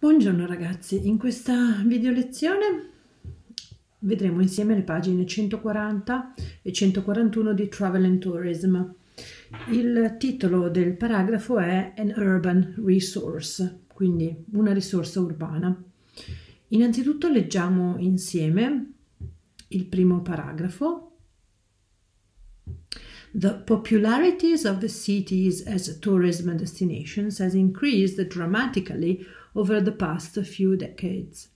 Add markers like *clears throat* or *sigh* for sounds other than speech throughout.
Buongiorno ragazzi, in questa video lezione vedremo insieme le pagine 140 e 141 di Travel and Tourism. Il titolo del paragrafo è An Urban Resource, quindi una risorsa urbana. Innanzitutto leggiamo insieme il primo paragrafo. The popularities of the cities as tourism destinations has increased dramatically over the past few decades.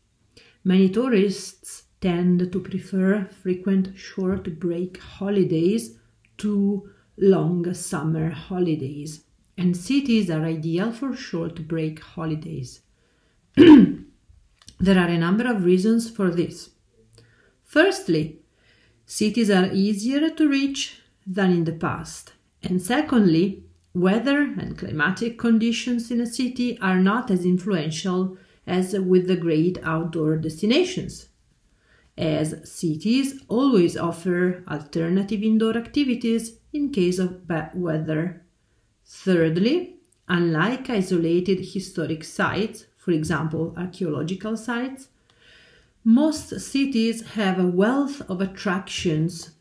Many tourists tend to prefer frequent short break holidays to long summer holidays, and cities are ideal for short break holidays. *clears throat* there are a number of reasons for this. Firstly, cities are easier to reach than in the past, and secondly, Weather and climatic conditions in a city are not as influential as with the great outdoor destinations, as cities always offer alternative indoor activities in case of bad weather. Thirdly, unlike isolated historic sites, for example, archaeological sites, most cities have a wealth of attractions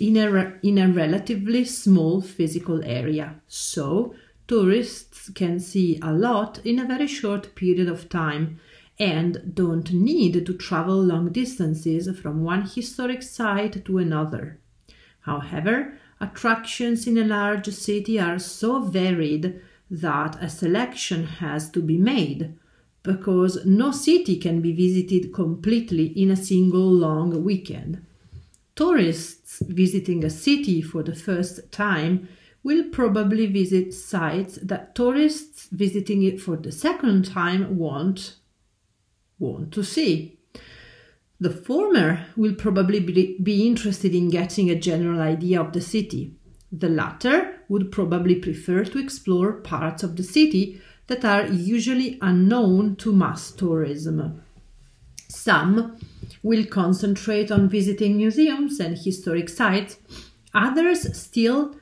in a, in a relatively small physical area. So, tourists can see a lot in a very short period of time and don't need to travel long distances from one historic site to another. However, attractions in a large city are so varied that a selection has to be made because no city can be visited completely in a single long weekend. Tourists visiting a city for the first time will probably visit sites that tourists visiting it for the second time want, want to see. The former will probably be interested in getting a general idea of the city. The latter would probably prefer to explore parts of the city that are usually unknown to mass tourism. Some will concentrate on visiting museums and historic sites. Others still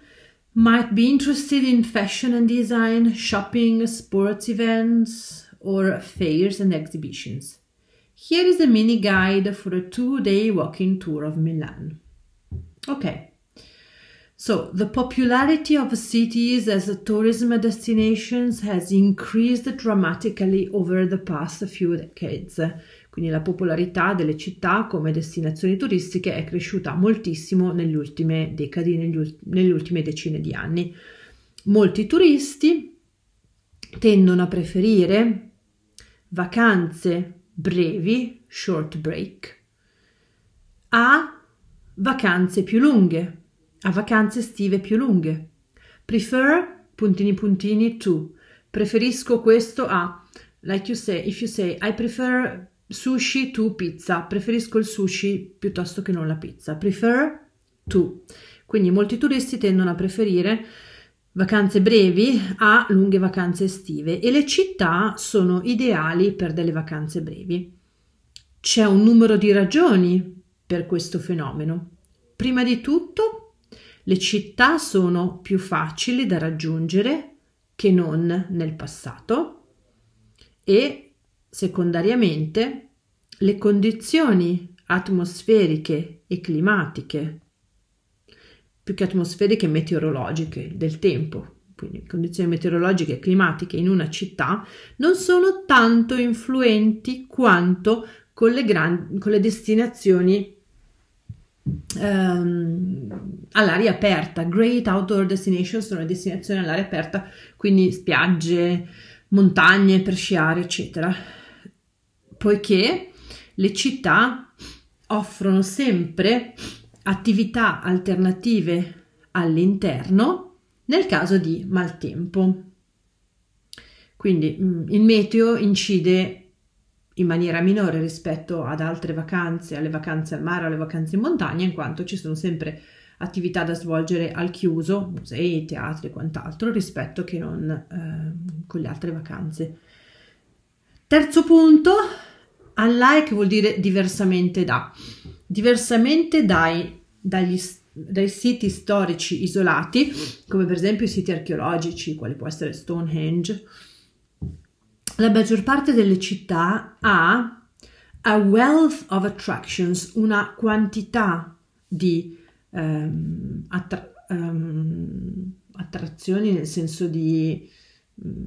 might be interested in fashion and design, shopping, sports events, or fairs and exhibitions. Here is a mini guide for a two day walking tour of Milan. Okay, so the popularity of cities as tourism destinations has increased dramatically over the past few decades, Quindi la popolarità delle città come destinazioni turistiche è cresciuta moltissimo negli ultime decadi, negli, negli ultime decine di anni. Molti turisti tendono a preferire vacanze brevi, short break, a vacanze più lunghe, a vacanze estive più lunghe. Prefer, puntini puntini, to. Preferisco questo a, like you say, if you say, I prefer Sushi to pizza. Preferisco il sushi piuttosto che non la pizza. Prefer to. Quindi molti turisti tendono a preferire vacanze brevi a lunghe vacanze estive e le città sono ideali per delle vacanze brevi. C'è un numero di ragioni per questo fenomeno. Prima di tutto, le città sono più facili da raggiungere che non nel passato e secondariamente le condizioni atmosferiche e climatiche, più che atmosferiche meteorologiche del tempo, quindi condizioni meteorologiche e climatiche in una città, non sono tanto influenti quanto con le, gran, con le destinazioni ehm, all'aria aperta. Great outdoor destinations sono destinazioni all'aria aperta, quindi spiagge, montagne per sciare, eccetera poiché le città offrono sempre attività alternative all'interno nel caso di maltempo. Quindi mm, il meteo incide in maniera minore rispetto ad altre vacanze, alle vacanze al mare, alle vacanze in montagna, in quanto ci sono sempre attività da svolgere al chiuso, musei, teatri e quant'altro, rispetto che non eh, con le altre vacanze. Terzo punto, Allai che vuol dire diversamente da. Diversamente dai, dagli, dai siti storici isolati, come per esempio i siti archeologici, quali può essere Stonehenge, la maggior parte delle città ha a wealth of attractions, una quantità di um, attra um, attrazioni nel senso di um,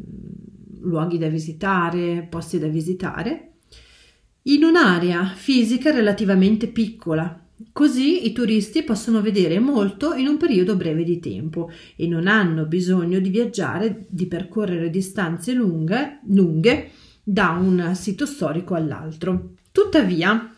luoghi da visitare, posti da visitare, in un'area fisica relativamente piccola. Così i turisti possono vedere molto in un periodo breve di tempo e non hanno bisogno di viaggiare, di percorrere distanze lunghe, lunghe da un sito storico all'altro. Tuttavia,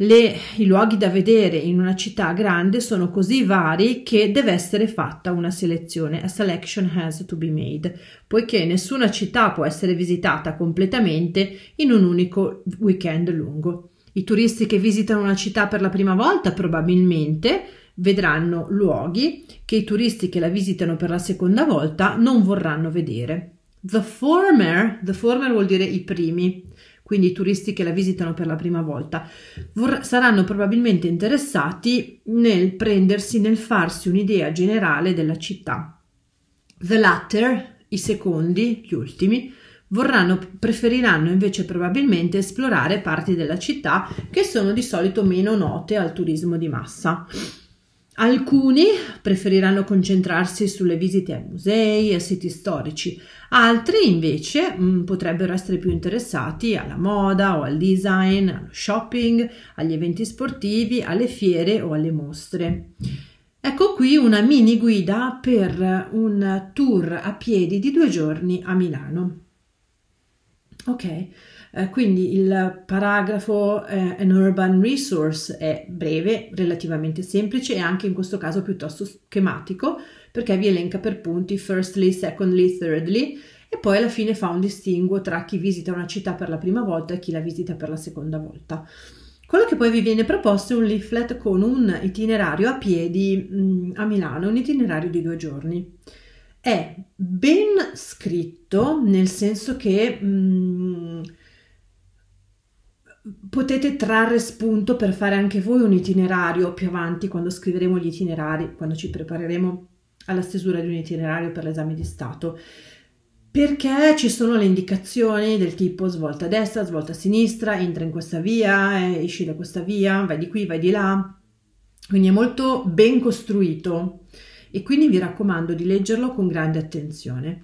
le, I luoghi da vedere in una città grande sono così vari che deve essere fatta una selezione. A selection has to be made, poiché nessuna città può essere visitata completamente in un unico weekend lungo. I turisti che visitano una città per la prima volta probabilmente vedranno luoghi che i turisti che la visitano per la seconda volta non vorranno vedere. The former, the former vuol dire i primi, quindi i turisti che la visitano per la prima volta, vorr- saranno probabilmente interessati nel prendersi, nel farsi un'idea generale della città. The latter, i secondi, gli ultimi, vorranno, preferiranno invece probabilmente esplorare parti della città che sono di solito meno note al turismo di massa. Alcuni preferiranno concentrarsi sulle visite a musei e a siti storici, altri invece mh, mm, potrebbero essere più interessati alla moda o al design, allo shopping, agli eventi sportivi, alle fiere o alle mostre. Ecco qui una mini guida per un tour a piedi di due giorni a Milano. Ok. Eh, quindi il paragrafo eh, An Urban Resource è breve, relativamente semplice e anche in questo caso piuttosto schematico perché vi elenca per punti firstly, secondly, thirdly e poi alla fine fa un distinguo tra chi visita una città per la prima volta e chi la visita per la seconda volta. Quello che poi vi viene proposto è un leaflet con un itinerario a piedi mh, mm, a Milano, un itinerario di due giorni. È ben scritto nel senso che mh, mm, potete trarre spunto per fare anche voi un itinerario più avanti quando scriveremo gli itinerari, quando ci prepareremo alla stesura di un itinerario per l'esame di Stato, perché ci sono le indicazioni del tipo svolta a destra, svolta a sinistra, entra in questa via, eh, esci da questa via, vai di qui, vai di là. Quindi è molto ben costruito e quindi vi raccomando di leggerlo con grande attenzione.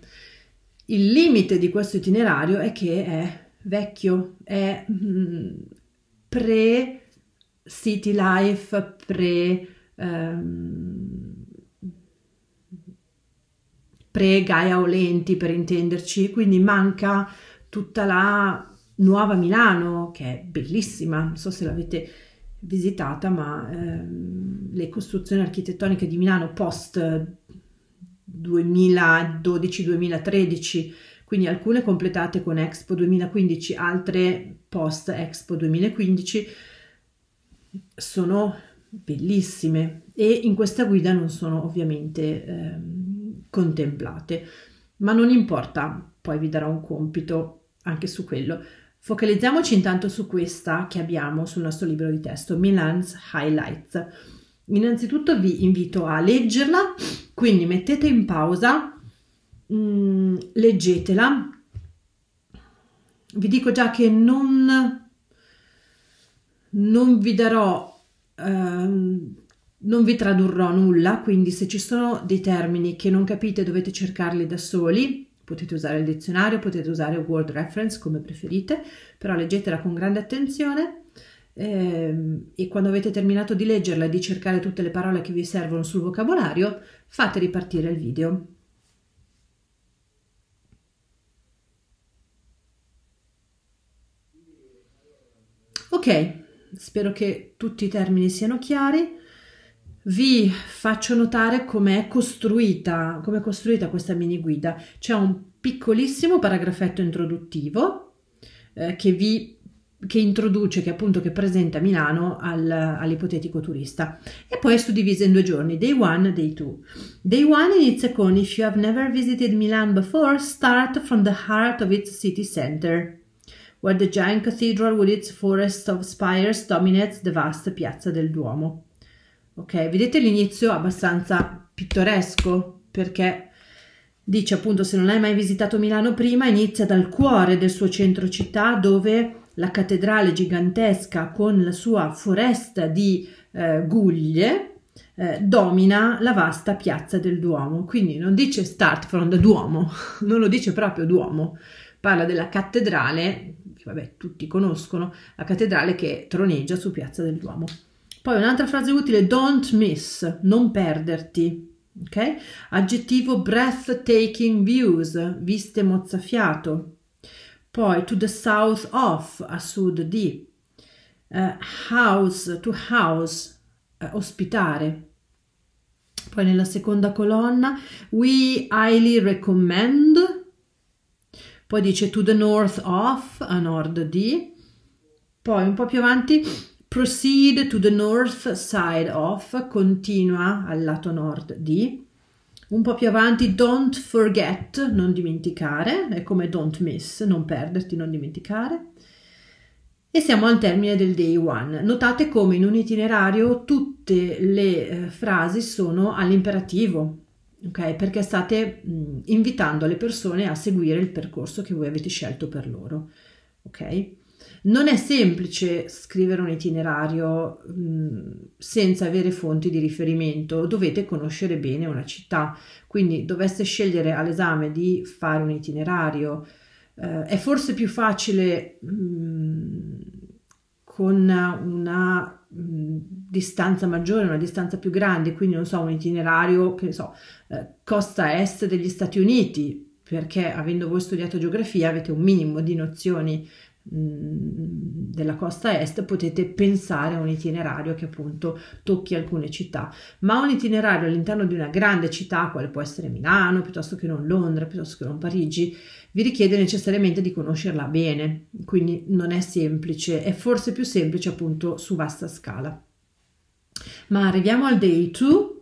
Il limite di questo itinerario è che è vecchio, è mm, pre City Life, pre, ehm, pre Gaia Olenti per intenderci, quindi manca tutta la nuova Milano che è bellissima, non so se l'avete visitata, ma ehm, le costruzioni architettoniche di Milano post 2012-2013 quindi alcune completate con Expo 2015, altre post Expo 2015, sono bellissime e in questa guida non sono ovviamente eh, contemplate, ma non importa, poi vi darò un compito anche su quello. Focalizziamoci intanto su questa che abbiamo sul nostro libro di testo, Milan's Highlights. Innanzitutto vi invito a leggerla, quindi mettete in pausa Mm, leggetela. Vi dico già che non, non vi darò, ehm, non vi tradurrò nulla, quindi se ci sono dei termini che non capite dovete cercarli da soli. Potete usare il dizionario, potete usare Word Reference come preferite, però leggetela con grande attenzione ehm, e quando avete terminato di leggerla e di cercare tutte le parole che vi servono sul vocabolario, fate ripartire il video. Ok, spero che tutti i termini siano chiari. Vi faccio notare com'è costruita, com costruita questa mini guida. C'è un piccolissimo paragrafetto introduttivo eh, che vi che introduce, che appunto che presenta Milano al, all'ipotetico turista e poi è suddivisa in due giorni, day one, day two. Day one inizia con If you have never visited Milan before, start from the heart of its city center where the giant cathedral with its forest of spires dominates the vast piazza del Duomo. Ok, vedete l'inizio abbastanza pittoresco perché dice appunto se non hai mai visitato Milano prima inizia dal cuore del suo centro città dove la cattedrale gigantesca con la sua foresta di eh, guglie eh, domina la vasta piazza del Duomo. Quindi non dice start from the Duomo, *laughs* non lo dice proprio Duomo, parla della cattedrale che vabbè tutti conoscono, la cattedrale che troneggia su Piazza del Duomo. Poi un'altra frase utile, don't miss, non perderti. Ok? Aggettivo breathtaking views, viste mozzafiato. Poi to the south of, a sud di. Uh, house, to house, uh, ospitare. Poi nella seconda colonna, we highly recommend, poi dice to the north of, a nord di, poi un po' più avanti proceed to the north side of, continua al lato nord di, un po' più avanti don't forget, non dimenticare, è come don't miss, non perderti, non dimenticare. E siamo al termine del day one. Notate come in un itinerario tutte le eh, frasi sono all'imperativo, ok? Perché state mh, mm, invitando le persone a seguire il percorso che voi avete scelto per loro, ok? Non è semplice scrivere un itinerario mh, mm, senza avere fonti di riferimento, dovete conoscere bene una città, quindi doveste scegliere all'esame di fare un itinerario, eh, è forse più facile mh, mm, con una distanza maggiore, una distanza più grande, quindi non so, un itinerario che ne so, eh, costa est degli Stati Uniti, perché avendo voi studiato geografia avete un minimo di nozioni Mm, della costa est potete pensare a un itinerario che appunto tocchi alcune città ma un itinerario all'interno di una grande città quale può essere Milano piuttosto che non Londra piuttosto che non Parigi vi richiede necessariamente di conoscerla bene quindi non è semplice è forse più semplice appunto su vasta scala ma arriviamo al day 2 um,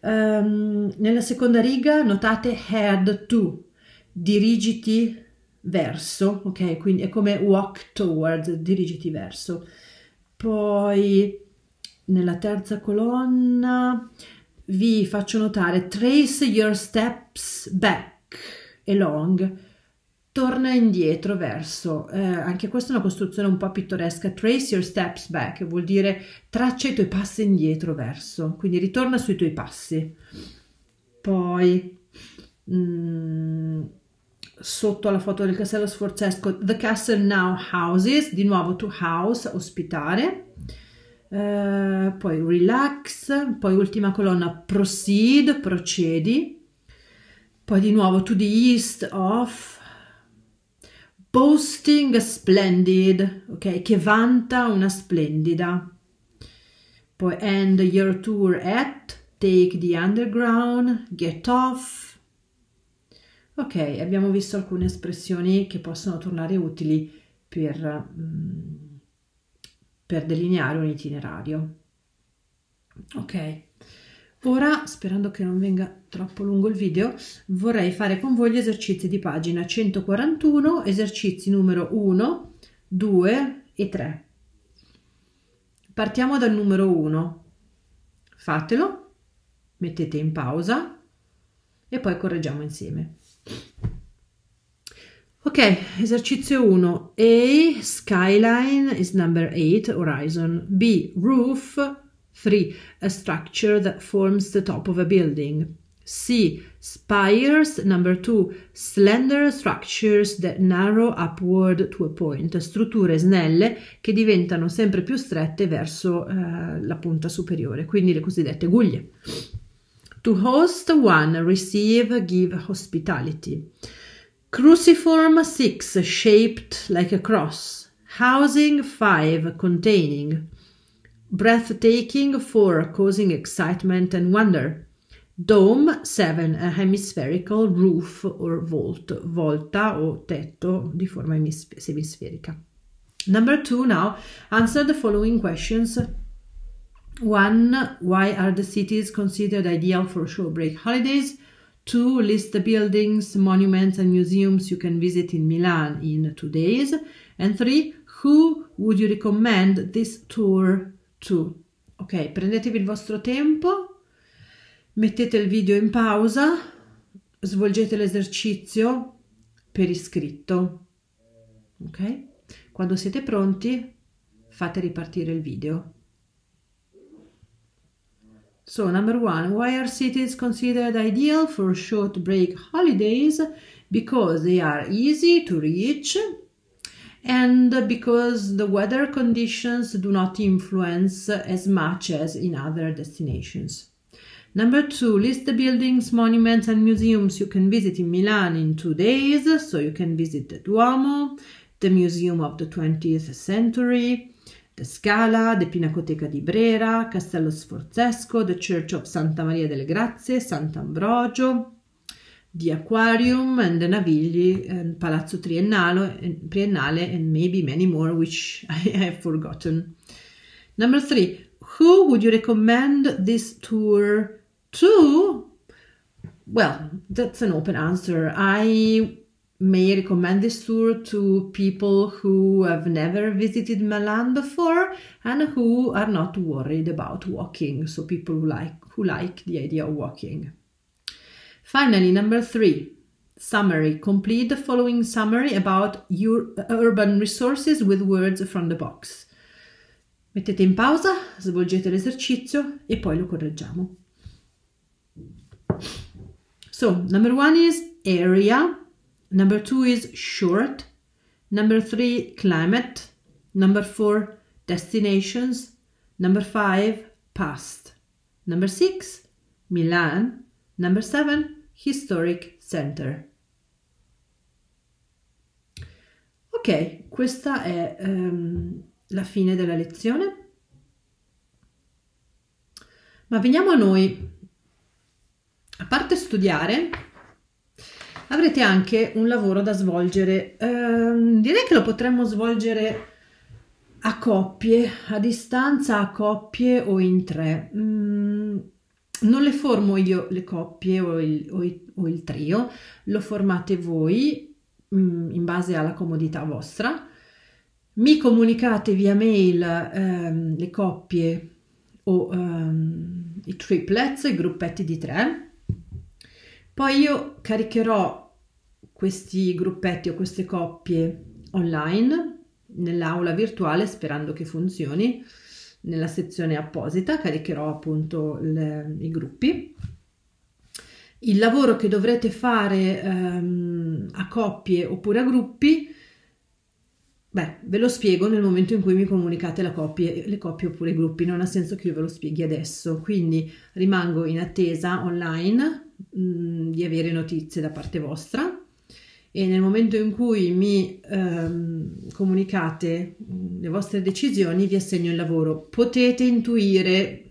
ehm, nella seconda riga notate head to dirigiti verso, ok? Quindi è come walk toward, dirigiti verso. Poi nella terza colonna vi faccio notare trace your steps back along, torna indietro verso. Eh, anche questa è una costruzione un po' pittoresca. Trace your steps back vuol dire traccia i tuoi passi indietro verso, quindi ritorna sui tuoi passi. Poi... Mm, sotto la foto del castello sforzesco The Castle Now Houses, di nuovo to house, ospitare, eh, poi relax, poi ultima colonna proceed, procedi, poi di nuovo to the east of, boasting splendid, ok, che vanta una splendida, poi end your tour at, take the underground, get off, Ok, abbiamo visto alcune espressioni che possono tornare utili per, mm, per delineare un itinerario. Ok, ora sperando che non venga troppo lungo il video, vorrei fare con voi gli esercizi di pagina 141, esercizi numero 1, 2 e 3. Partiamo dal numero 1. Fatelo, mettete in pausa e poi correggiamo insieme. Ok, esercizio 1. A. Skyline is number 8, horizon. B. Roof. 3. A structure that forms the top of a building. C. Spires. Number 2. Slender structures that narrow upward to a point. Strutture snelle che diventano sempre più strette verso eh, la punta superiore, quindi le cosiddette guglie. To host one, receive, give hospitality. Cruciform six, shaped like a cross. Housing five, containing. Breathtaking four, causing excitement and wonder. Dome 7, a hemispherical roof or vault, volta o tetto di forma semisferica. Number 2 now, answer the following questions One, why are the cities considered ideal for short break holidays? Two, list the buildings, monuments, and museums you can visit in Milan in two days. And three, who would you recommend this tour to? Ok, prendetevi il vostro tempo, mettete il video in pausa, svolgete l'esercizio per iscritto. Ok? Quando siete pronti, fate ripartire il video. So number one, why are cities considered ideal for short break holidays? Because they are easy to reach and because the weather conditions do not influence as much as in other destinations. Number two, list the buildings, monuments and museums you can visit in Milan in two days. So you can visit the Duomo, the Museum of the 20th Century, De Scala, de Pinacoteca di Brera, Castello Sforzesco, The Church of Santa Maria delle Grazie, Sant'Ambrogio, The Aquarium and the Navigli, and eh, Palazzo Triennale, eh, Triennale, and maybe many more which *laughs* I have forgotten. Number three, who would you recommend this tour to? Well, that's an open answer. I may I recommend this tour to people who have never visited Milan before and who are not worried about walking. So people who like who like the idea of walking. Finally, number three, summary. Complete the following summary about your urban resources with words from the box. Mettete in pausa, svolgete l'esercizio e poi lo correggiamo. So, number one is area. Number two is short. Number three, climate. Number four, destinations. Number five, past. Number six, Milan. Number seven, historic center. Ok, questa è um, la fine della lezione. Ma veniamo a noi. A parte studiare, avrete anche un lavoro da svolgere. Ehm, direi che lo potremmo svolgere a coppie, a distanza a coppie o in tre. Mm, non le formo io le coppie o il, o il, o il trio, lo formate voi mm, in base alla comodità vostra. Mi comunicate via mail ehm, le coppie o ehm, i triplets, i gruppetti di tre poi io caricherò questi gruppetti o queste coppie online nell'aula virtuale sperando che funzioni. Nella sezione apposita caricherò appunto le, i gruppi. Il lavoro che dovrete fare ehm, a coppie oppure a gruppi Beh, ve lo spiego nel momento in cui mi comunicate coppie, le coppie oppure i gruppi, non ha senso che io ve lo spieghi adesso, quindi rimango in attesa online Mm, di avere notizie da parte vostra e nel momento in cui mi ehm, comunicate mm, le vostre decisioni vi assegno il lavoro. Potete intuire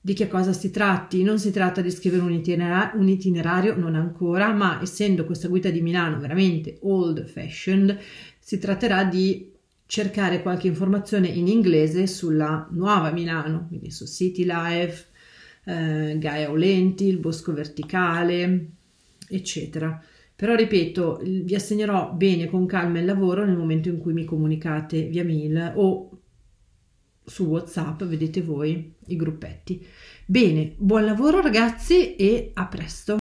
di che cosa si tratti. Non si tratta di scrivere un, itinera- un, itinerario, non ancora, ma essendo questa guida di Milano veramente old fashioned, si tratterà di cercare qualche informazione in inglese sulla nuova Milano, quindi su City Life, eh, Gaia Olenti, il Bosco Verticale, eccetera. Però ripeto, vi assegnerò bene con calma il lavoro nel momento in cui mi comunicate via mail o su WhatsApp, vedete voi i gruppetti. Bene, buon lavoro ragazzi e a presto.